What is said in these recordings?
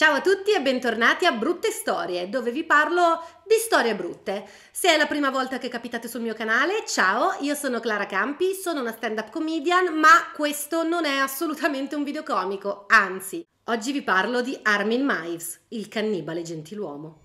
Ciao a tutti e bentornati a Brutte Storie, dove vi parlo di storie brutte. Se è la prima volta che capitate sul mio canale, ciao, io sono Clara Campi, sono una stand-up comedian, ma questo non è assolutamente un video comico, anzi, oggi vi parlo di Armin Mives, il cannibale gentiluomo.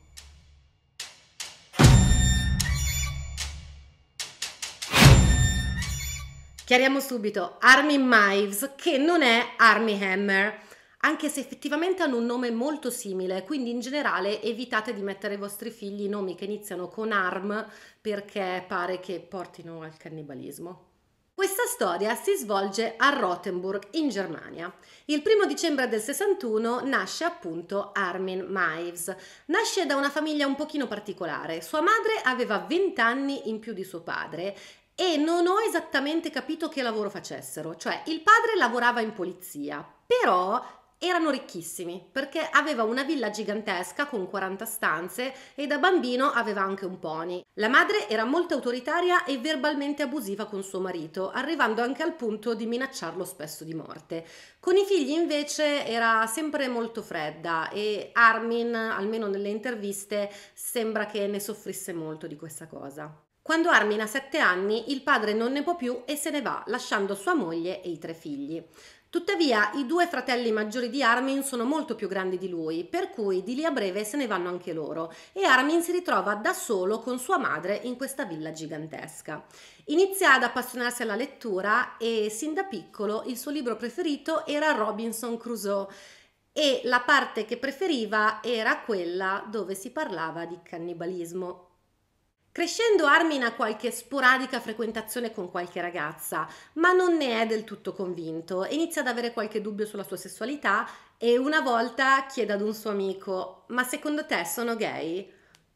Chiariamo subito, Armin Mives, che non è Army Hammer anche se effettivamente hanno un nome molto simile, quindi in generale evitate di mettere ai vostri figli nomi che iniziano con ARM perché pare che portino al cannibalismo. Questa storia si svolge a Rothenburg, in Germania. Il primo dicembre del 61 nasce appunto Armin Mives. Nasce da una famiglia un pochino particolare. Sua madre aveva 20 anni in più di suo padre e non ho esattamente capito che lavoro facessero, cioè il padre lavorava in polizia, però erano ricchissimi perché aveva una villa gigantesca con 40 stanze e da bambino aveva anche un pony. La madre era molto autoritaria e verbalmente abusiva con suo marito, arrivando anche al punto di minacciarlo spesso di morte. Con i figli invece era sempre molto fredda e Armin, almeno nelle interviste, sembra che ne soffrisse molto di questa cosa. Quando Armin ha 7 anni, il padre non ne può più e se ne va, lasciando sua moglie e i tre figli. Tuttavia, i due fratelli maggiori di Armin sono molto più grandi di lui, per cui di lì a breve se ne vanno anche loro e Armin si ritrova da solo con sua madre in questa villa gigantesca. Inizia ad appassionarsi alla lettura e sin da piccolo il suo libro preferito era Robinson Crusoe e la parte che preferiva era quella dove si parlava di cannibalismo. Crescendo Armin ha qualche sporadica frequentazione con qualche ragazza, ma non ne è del tutto convinto inizia ad avere qualche dubbio sulla sua sessualità e una volta chiede ad un suo amico «Ma secondo te sono gay?»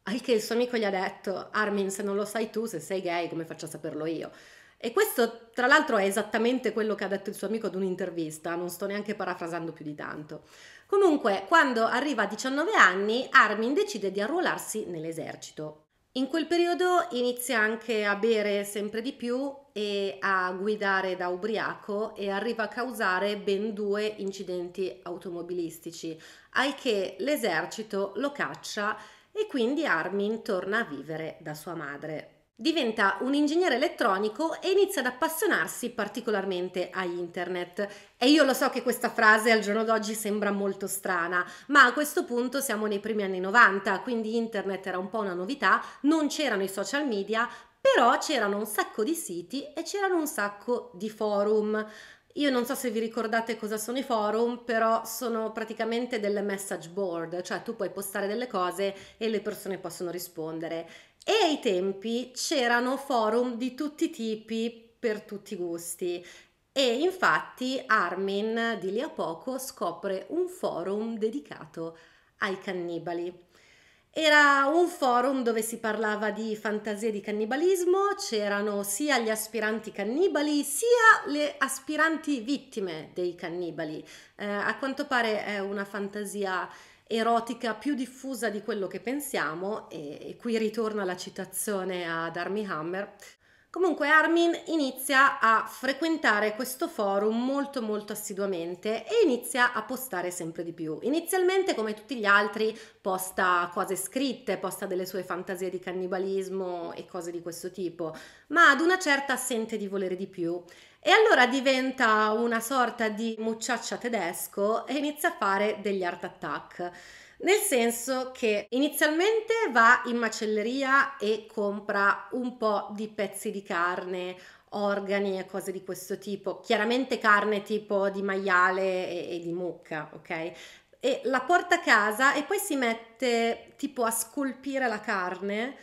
Al che il suo amico gli ha detto «Armin, se non lo sai tu, se sei gay, come faccio a saperlo io?» E questo, tra l'altro, è esattamente quello che ha detto il suo amico ad un'intervista, non sto neanche parafrasando più di tanto. Comunque, quando arriva a 19 anni, Armin decide di arruolarsi nell'esercito, in quel periodo inizia anche a bere sempre di più e a guidare da ubriaco e arriva a causare ben due incidenti automobilistici, ai che l'esercito lo caccia e quindi Armin torna a vivere da sua madre. Diventa un ingegnere elettronico e inizia ad appassionarsi particolarmente a internet. E io lo so che questa frase al giorno d'oggi sembra molto strana, ma a questo punto siamo nei primi anni 90, quindi internet era un po' una novità, non c'erano i social media, però c'erano un sacco di siti e c'erano un sacco di forum. Io non so se vi ricordate cosa sono i forum, però sono praticamente delle message board, cioè tu puoi postare delle cose e le persone possono rispondere. E ai tempi c'erano forum di tutti i tipi, per tutti i gusti. E infatti Armin di lì a poco scopre un forum dedicato ai cannibali. Era un forum dove si parlava di fantasie di cannibalismo, c'erano sia gli aspiranti cannibali sia le aspiranti vittime dei cannibali. Eh, a quanto pare è una fantasia erotica più diffusa di quello che pensiamo e, e qui ritorna la citazione ad Army Hammer Comunque Armin inizia a frequentare questo forum molto molto assiduamente e inizia a postare sempre di più. Inizialmente come tutti gli altri posta cose scritte, posta delle sue fantasie di cannibalismo e cose di questo tipo, ma ad una certa sente di volere di più. E allora diventa una sorta di mucciaccia tedesco e inizia a fare degli art attack nel senso che inizialmente va in macelleria e compra un po' di pezzi di carne, organi e cose di questo tipo, chiaramente carne tipo di maiale e, e di mucca, ok? E la porta a casa e poi si mette tipo a scolpire la carne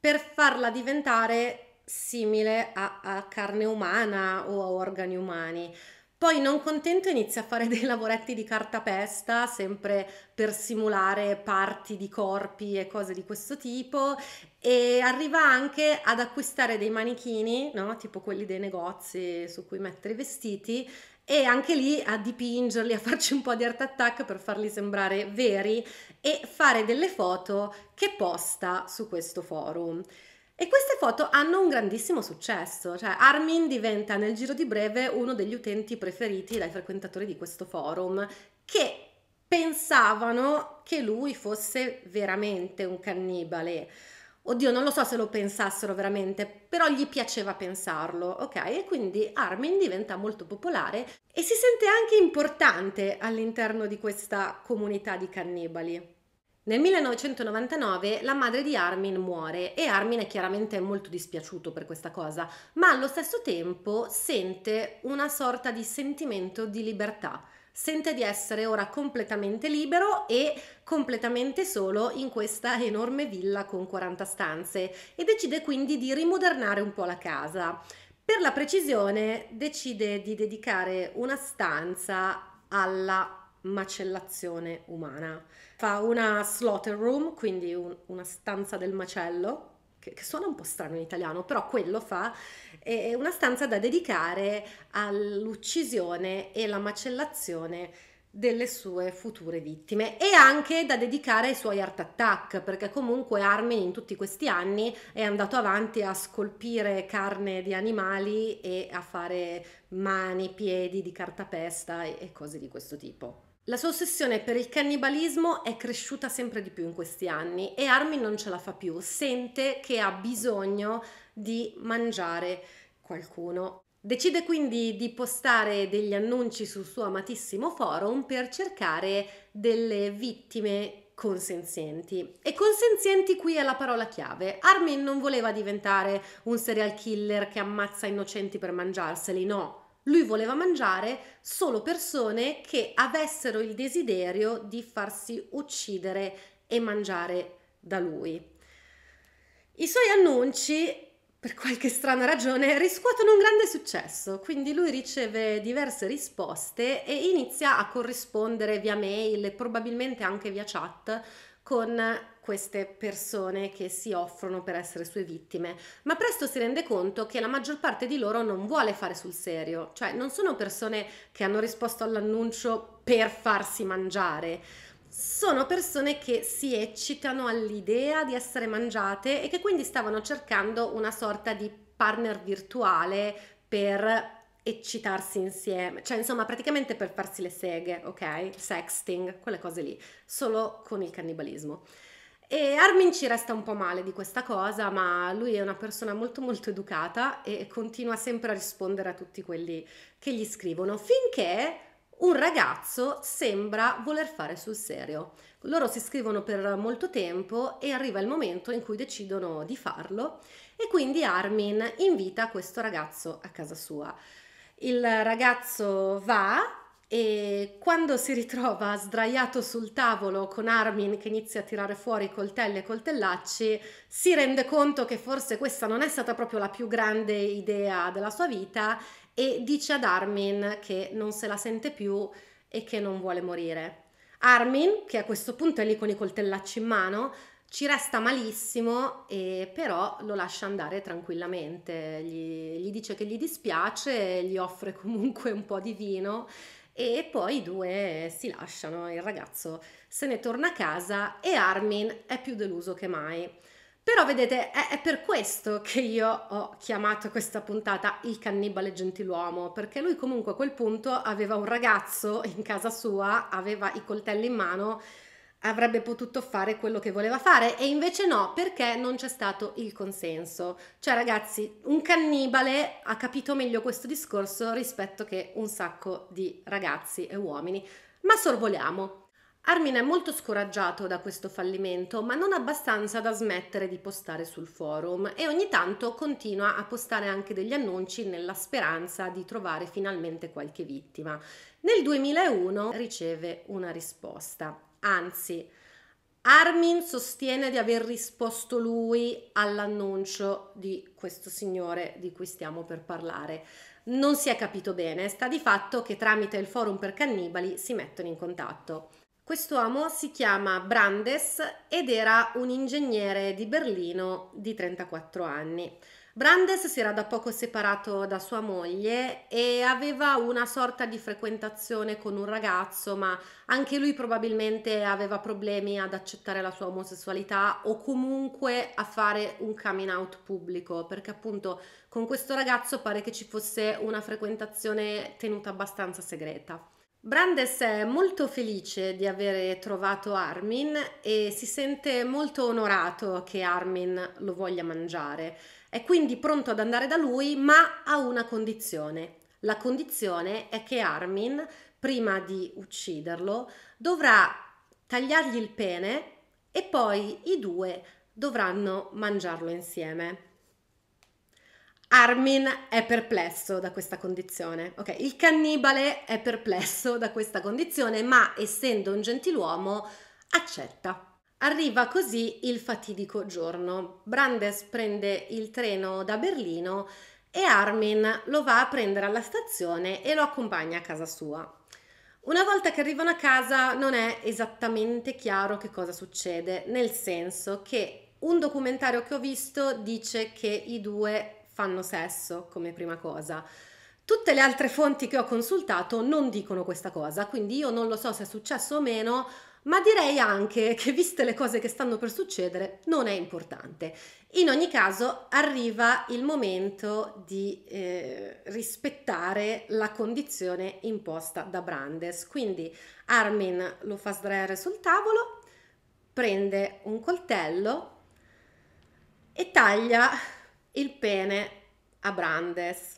per farla diventare simile a, a carne umana o a organi umani. Poi non contento inizia a fare dei lavoretti di cartapesta, sempre per simulare parti di corpi e cose di questo tipo e arriva anche ad acquistare dei manichini, no? tipo quelli dei negozi su cui mettere i vestiti e anche lì a dipingerli, a farci un po' di art attack per farli sembrare veri e fare delle foto che posta su questo forum. E queste foto hanno un grandissimo successo, cioè Armin diventa nel giro di breve uno degli utenti preferiti dai frequentatori di questo forum che pensavano che lui fosse veramente un cannibale. Oddio, non lo so se lo pensassero veramente, però gli piaceva pensarlo, ok? E quindi Armin diventa molto popolare e si sente anche importante all'interno di questa comunità di cannibali. Nel 1999 la madre di Armin muore e Armin è chiaramente molto dispiaciuto per questa cosa, ma allo stesso tempo sente una sorta di sentimento di libertà. Sente di essere ora completamente libero e completamente solo in questa enorme villa con 40 stanze e decide quindi di rimodernare un po' la casa. Per la precisione decide di dedicare una stanza alla macellazione umana. Fa una slaughter room, quindi un, una stanza del macello, che, che, suona un po' strano in italiano, però quello fa, è una stanza da dedicare all'uccisione e alla macellazione delle sue future vittime e anche da dedicare ai suoi art attack perché comunque Armin in tutti questi anni è andato avanti a scolpire carne di animali e a fare mani, piedi di cartapesta e cose di questo tipo. La sua ossessione per il cannibalismo è cresciuta sempre di più in questi anni e Armin non ce la fa più, sente che ha bisogno di mangiare qualcuno. Decide quindi di postare degli annunci sul suo amatissimo forum per cercare delle vittime consenzienti. E consenzienti qui è la parola chiave. Armin non voleva diventare un serial killer che ammazza innocenti per mangiarseli, no. Lui voleva mangiare solo persone che avessero il desiderio di farsi uccidere e mangiare da lui. I suoi annunci per qualche strana ragione, riscuotono un grande successo, quindi lui riceve diverse risposte e inizia a corrispondere via mail e probabilmente anche via chat con queste persone che si offrono per essere sue vittime, ma presto si rende conto che la maggior parte di loro non vuole fare sul serio, cioè non sono persone che hanno risposto all'annuncio per farsi mangiare, sono persone che si eccitano all'idea di essere mangiate e che quindi stavano cercando una sorta di partner virtuale per eccitarsi insieme, cioè insomma praticamente per farsi le seghe, ok? Sexting, quelle cose lì, solo con il cannibalismo. E Armin ci resta un po' male di questa cosa, ma lui è una persona molto molto educata e continua sempre a rispondere a tutti quelli che gli scrivono, finché un ragazzo sembra voler fare sul serio. Loro si scrivono per molto tempo e arriva il momento in cui decidono di farlo e quindi Armin invita questo ragazzo a casa sua. Il ragazzo va e quando si ritrova sdraiato sul tavolo con Armin che inizia a tirare fuori coltelli e coltellacci, si rende conto che forse questa non è stata proprio la più grande idea della sua vita e dice ad Armin che non se la sente più e che non vuole morire. Armin, che a questo punto è lì con i coltellacci in mano, ci resta malissimo, e però lo lascia andare tranquillamente, gli, gli dice che gli dispiace, gli offre comunque un po' di vino e poi i due si lasciano, il ragazzo se ne torna a casa e Armin è più deluso che mai. Però vedete, è, è, per questo che io ho chiamato questa puntata Il cannibale gentiluomo, perché lui comunque a quel punto aveva un ragazzo in casa sua, aveva i coltelli in mano avrebbe potuto fare quello che voleva fare e invece no perché non c'è stato il consenso. Cioè ragazzi, un cannibale ha capito meglio questo discorso rispetto che un sacco di ragazzi e uomini, ma sorvoliamo. Armin è molto scoraggiato da questo fallimento, ma non abbastanza da smettere di postare sul forum e ogni tanto continua a postare anche degli annunci nella speranza di trovare finalmente qualche vittima. Nel 2001 riceve una risposta Anzi, Armin sostiene di aver risposto lui all'annuncio di questo signore di cui stiamo per parlare. Non si è capito bene, sta di fatto che tramite il forum per cannibali si mettono in contatto. Quest'uomo si chiama Brandes ed era un ingegnere di Berlino di 34 anni. Brandes si era da poco separato da sua moglie e aveva una sorta di frequentazione con un ragazzo, ma anche lui probabilmente aveva problemi ad accettare la sua omosessualità o comunque a fare un coming out pubblico, perché appunto con questo ragazzo pare che ci fosse una frequentazione tenuta abbastanza segreta. Brandes è molto felice di aver trovato Armin e si sente molto onorato che Armin lo voglia mangiare. È quindi pronto ad andare da lui, ma ha una condizione. La condizione è che Armin, prima di ucciderlo, dovrà tagliargli il pene e poi i due dovranno mangiarlo insieme. Armin è perplesso da questa condizione. Ok, il cannibale è perplesso da questa condizione, ma essendo un gentiluomo accetta. Arriva così il fatidico giorno. Brandes prende il treno da Berlino e Armin lo va a prendere alla stazione e lo accompagna a casa sua. Una volta che arrivano a casa non è esattamente chiaro che cosa succede, nel senso che un documentario che ho visto dice che i due fanno sesso come prima cosa. Tutte le altre fonti che ho consultato non dicono questa cosa, quindi io non lo so se è successo o meno, ma direi anche che viste le cose che stanno per succedere non è importante. In ogni caso arriva il momento di eh, rispettare la condizione imposta da Brandes, quindi Armin lo fa sdraiare sul tavolo, prende un coltello e taglia il pene a Brandes.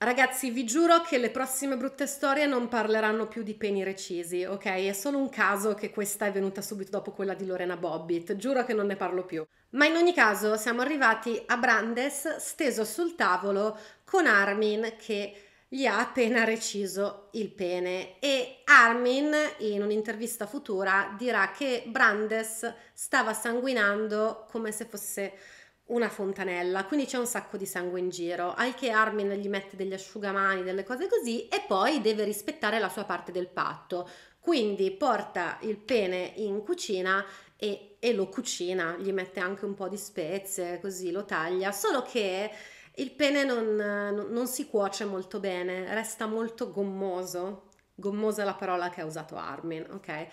Ragazzi, vi giuro che le prossime brutte storie non parleranno più di peni recisi, ok? È solo un caso che questa è venuta subito dopo quella di Lorena Bobbitt, giuro che non ne parlo più. Ma in ogni caso siamo arrivati a Brandes steso sul tavolo con Armin che gli ha appena reciso il pene e Armin in un'intervista futura dirà che Brandes stava sanguinando come se fosse una fontanella, quindi c'è un sacco di sangue in giro, al che Armin gli mette degli asciugamani, delle cose così, e poi deve rispettare la sua parte del patto. Quindi porta il pene in cucina e, e lo cucina, gli mette anche un po' di spezie, così lo taglia, solo che il pene non, non si cuoce molto bene, resta molto gommoso. Gommosa è la parola che ha usato Armin, ok?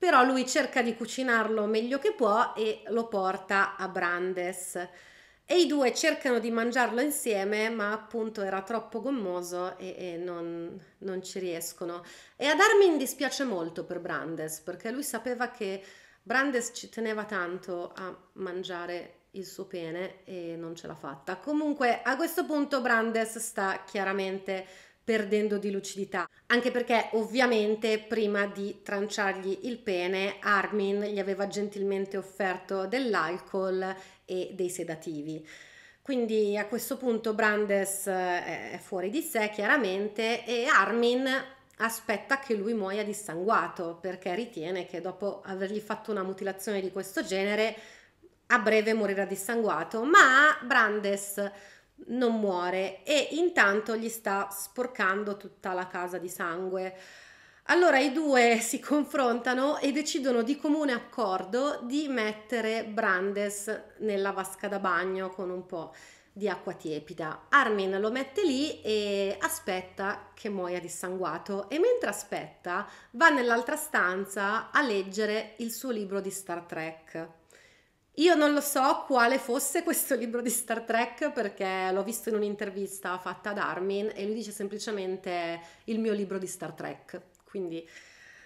però lui cerca di cucinarlo meglio che può e lo porta a Brandes. E i due cercano di mangiarlo insieme, ma appunto era troppo gommoso e, e non, non, ci riescono. E ad Armin dispiace molto per Brandes, perché lui sapeva che Brandes ci teneva tanto a mangiare il suo pene e non ce l'ha fatta. Comunque a questo punto Brandes sta chiaramente perdendo di lucidità, anche perché ovviamente prima di tranciargli il pene Armin gli aveva gentilmente offerto dell'alcol e dei sedativi. Quindi a questo punto Brandes eh, è fuori di sé chiaramente e Armin aspetta che lui muoia dissanguato perché ritiene che dopo avergli fatto una mutilazione di questo genere a breve morirà dissanguato, ma Brandes non muore e intanto gli sta sporcando tutta la casa di sangue. Allora i due si confrontano e decidono di comune accordo di mettere Brandes nella vasca da bagno con un po' di acqua tiepida. Armin lo mette lì e aspetta che muoia dissanguato e mentre aspetta va nell'altra stanza a leggere il suo libro di Star Trek. Io non lo so quale fosse questo libro di Star Trek perché l'ho visto in un'intervista fatta ad Armin e lui dice semplicemente il mio libro di Star Trek. Quindi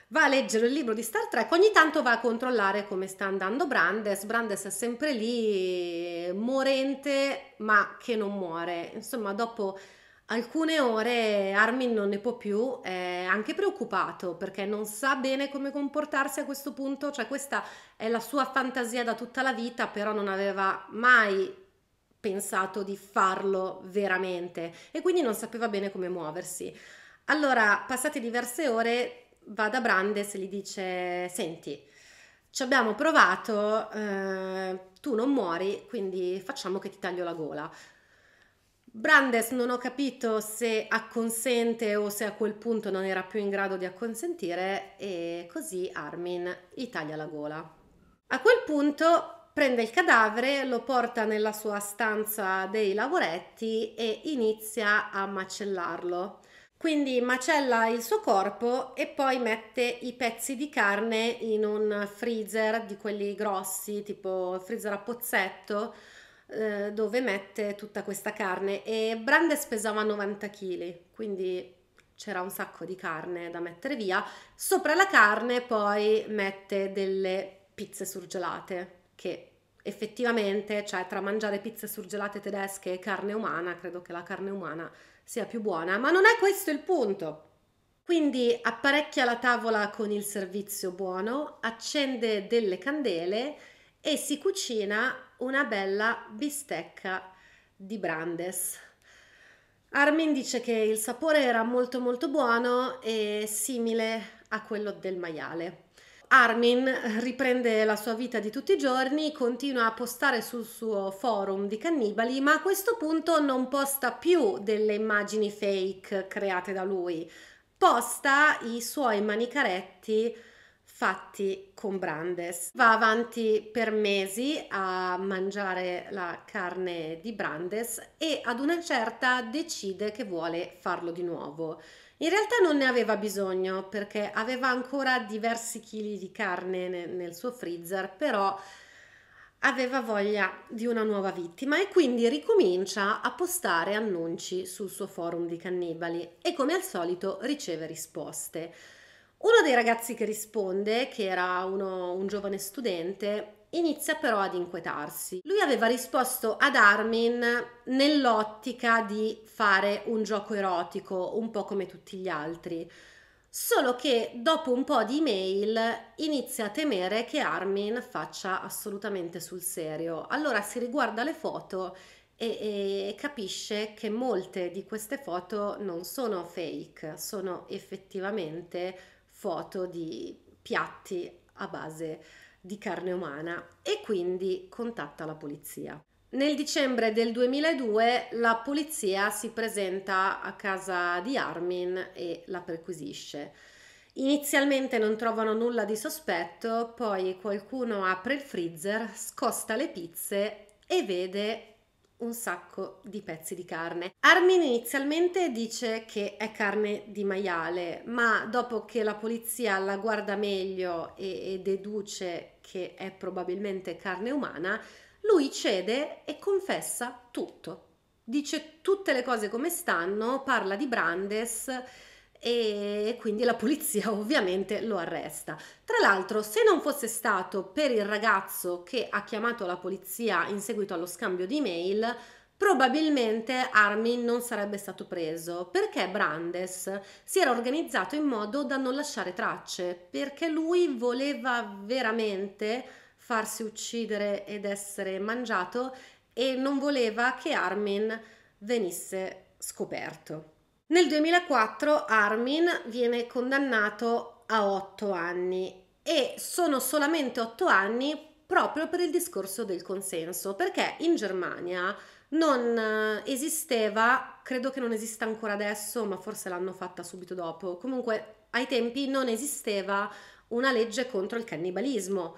va a leggere il libro di Star Trek, ogni tanto va a controllare come sta andando Brandes. Brandes è sempre lì, morente ma che non muore. Insomma, dopo Alcune ore Armin non ne può più, è anche preoccupato perché non sa bene come comportarsi a questo punto, cioè questa è la sua fantasia da tutta la vita, però non aveva mai pensato di farlo veramente e quindi non sapeva bene come muoversi. Allora, passate diverse ore, va da Brandes e gli dice, senti, ci abbiamo provato, eh, tu non muori, quindi facciamo che ti taglio la gola. Brandes non ho capito se acconsente o se a quel punto non era più in grado di acconsentire e così Armin gli taglia la gola. A quel punto prende il cadavere, lo porta nella sua stanza dei lavoretti e inizia a macellarlo. Quindi macella il suo corpo e poi mette i pezzi di carne in un freezer di quelli grossi, tipo freezer a pozzetto, eh, dove mette tutta questa carne e Brandes pesava 90 kg, quindi c'era un sacco di carne da mettere via. Sopra la carne poi mette delle pizze surgelate che effettivamente, cioè tra mangiare pizze surgelate tedesche e carne umana, credo che la carne umana sia più buona, ma non è questo il punto. Quindi apparecchia la tavola con il servizio buono, accende delle candele e si cucina una bella bistecca di brandes. Armin dice che il sapore era molto molto buono e simile a quello del maiale. Armin riprende la sua vita di tutti i giorni, continua a postare sul suo forum di cannibali, ma a questo punto non posta più delle immagini fake create da lui, posta i suoi manicaretti fatti con brandes. Va avanti per mesi a mangiare la carne di brandes e ad una certa decide che vuole farlo di nuovo. In realtà non ne aveva bisogno perché aveva ancora diversi chili di carne nel suo freezer, però aveva voglia di una nuova vittima e quindi ricomincia a postare annunci sul suo forum di cannibali e come al solito riceve risposte. Uno dei ragazzi che risponde, che era uno, un giovane studente, inizia però ad inquietarsi. Lui aveva risposto ad Armin nell'ottica di fare un gioco erotico, un po' come tutti gli altri. Solo che dopo un po' di mail inizia a temere che Armin faccia assolutamente sul serio. Allora si riguarda le foto e, e, capisce che molte di queste foto non sono fake, sono effettivamente foto di piatti a base di carne umana e quindi contatta la polizia. Nel dicembre del 2002 la polizia si presenta a casa di Armin e la perquisisce. Inizialmente non trovano nulla di sospetto, poi qualcuno apre il freezer, scosta le pizze e vede un sacco di pezzi di carne. Armin inizialmente dice che è carne di maiale, ma dopo che la polizia la guarda meglio e, e deduce che è probabilmente carne umana, lui cede e confessa tutto. Dice tutte le cose come stanno, parla di Brandes e quindi la polizia ovviamente lo arresta. Tra l'altro, se non fosse stato per il ragazzo che ha chiamato la polizia in seguito allo scambio di mail, probabilmente Armin non sarebbe stato preso perché Brandes si era organizzato in modo da non lasciare tracce, perché lui voleva veramente farsi uccidere ed essere mangiato e non voleva che Armin venisse scoperto. Nel 2004 Armin viene condannato a 8 anni e sono solamente 8 anni proprio per il discorso del consenso, perché in Germania non eh, esisteva, credo che non esista ancora adesso, ma forse l'hanno fatta subito dopo. Comunque, ai tempi non esisteva una legge contro il cannibalismo.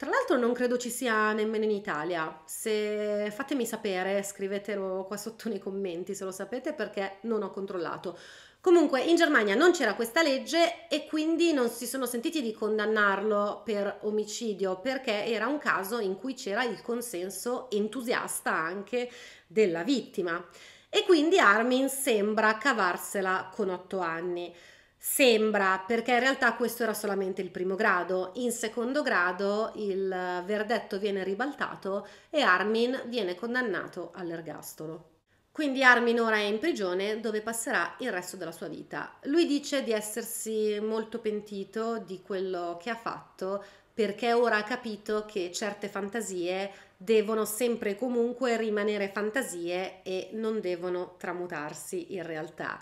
Tra l'altro non credo ci sia nemmeno in Italia. Se fatemi sapere, scrivetelo qua sotto nei commenti se lo sapete perché non ho controllato. Comunque in Germania non c'era questa legge e quindi non si sono sentiti di condannarlo per omicidio perché era un caso in cui c'era il consenso entusiasta anche della vittima. E quindi Armin sembra cavarsela con otto anni. Sembra, perché in realtà questo era solamente il primo grado. In secondo grado il verdetto viene ribaltato e Armin viene condannato all'ergastolo. Quindi Armin ora è in prigione dove passerà il resto della sua vita. Lui dice di essersi molto pentito di quello che ha fatto perché ora ha capito che certe fantasie devono sempre e comunque rimanere fantasie e non devono tramutarsi in realtà.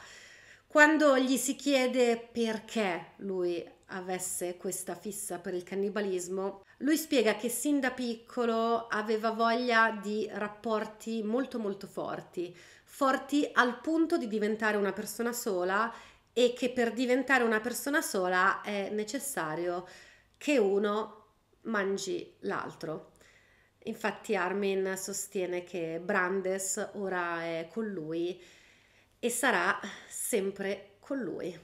Quando gli si chiede perché lui avesse questa fissa per il cannibalismo, lui spiega che sin da piccolo aveva voglia di rapporti molto molto forti, forti al punto di diventare una persona sola e che per diventare una persona sola è necessario che uno mangi l'altro. Infatti Armin sostiene che Brandes ora è con lui e sarà sempre con lui.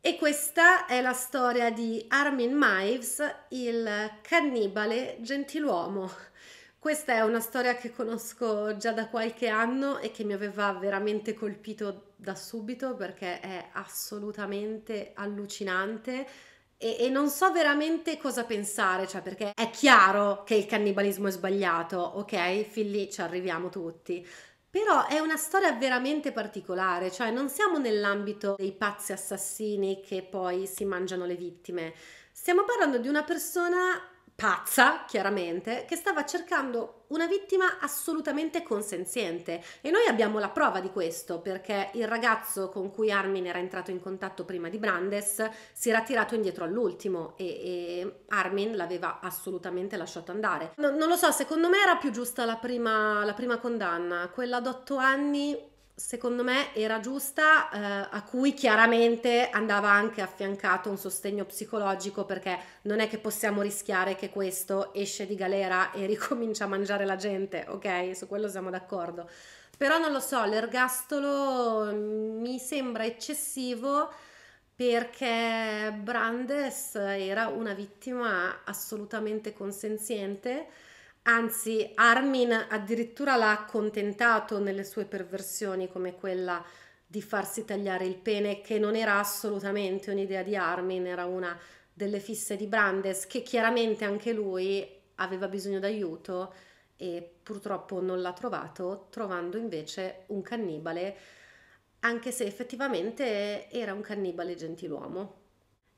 E questa è la storia di Armin Mives, il cannibale gentiluomo. Questa è una storia che conosco già da qualche anno e che mi aveva veramente colpito da subito perché è assolutamente allucinante e, e, non so veramente cosa pensare, cioè perché è chiaro che il cannibalismo è sbagliato, ok? Fin lì ci arriviamo tutti. Però è una storia veramente particolare, cioè non siamo nell'ambito dei pazzi assassini che poi si mangiano le vittime. Stiamo parlando di una persona pazza, chiaramente, che stava cercando una vittima assolutamente consenziente e noi abbiamo la prova di questo perché il ragazzo con cui Armin era entrato in contatto prima di Brandes si era tirato indietro all'ultimo e, e Armin l'aveva assolutamente lasciato andare. No, non lo so, secondo me era più giusta la prima, la prima condanna, quella ad otto anni secondo me era giusta, eh, a cui chiaramente andava anche affiancato un sostegno psicologico perché non è che possiamo rischiare che questo esce di galera e ricomincia a mangiare la gente, ok? Su quello siamo d'accordo. Però non lo so, l'ergastolo mm, mi sembra eccessivo perché Brandes era una vittima assolutamente consenziente Anzi, Armin addirittura l'ha accontentato nelle sue perversioni, come quella di farsi tagliare il pene, che non era assolutamente un'idea di Armin, era una delle fisse di Brandes, che chiaramente anche lui aveva bisogno d'aiuto e purtroppo non l'ha trovato, trovando invece un cannibale, anche se effettivamente era un cannibale gentiluomo.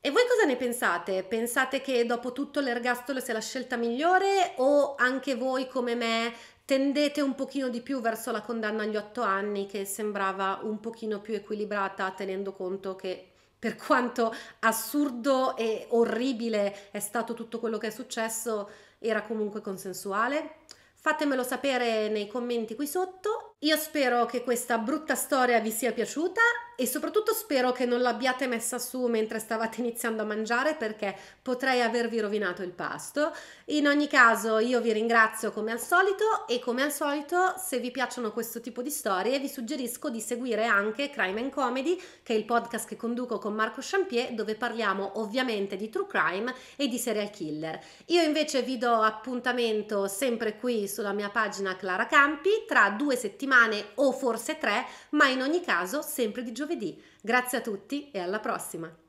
E voi cosa ne pensate? Pensate che dopo tutto l'ergastolo sia la scelta migliore o anche voi come me tendete un pochino di più verso la condanna agli otto anni che sembrava un pochino più equilibrata tenendo conto che per quanto assurdo e orribile è stato tutto quello che è successo, era comunque consensuale? Fatemelo sapere nei commenti qui sotto. Io spero che questa brutta storia vi sia piaciuta e soprattutto spero che non l'abbiate messa su mentre stavate iniziando a mangiare perché potrei avervi rovinato il pasto. In ogni caso io vi ringrazio come al solito e come al solito se vi piacciono questo tipo di storie vi suggerisco di seguire anche Crime and Comedy che è il podcast che conduco con Marco Champier dove parliamo ovviamente di true crime e di serial killer. Io invece vi do appuntamento sempre qui sulla mia pagina Clara Campi tra due settimane o forse tre ma in ogni caso sempre di giovedì giovedì. Grazie a tutti e alla prossima!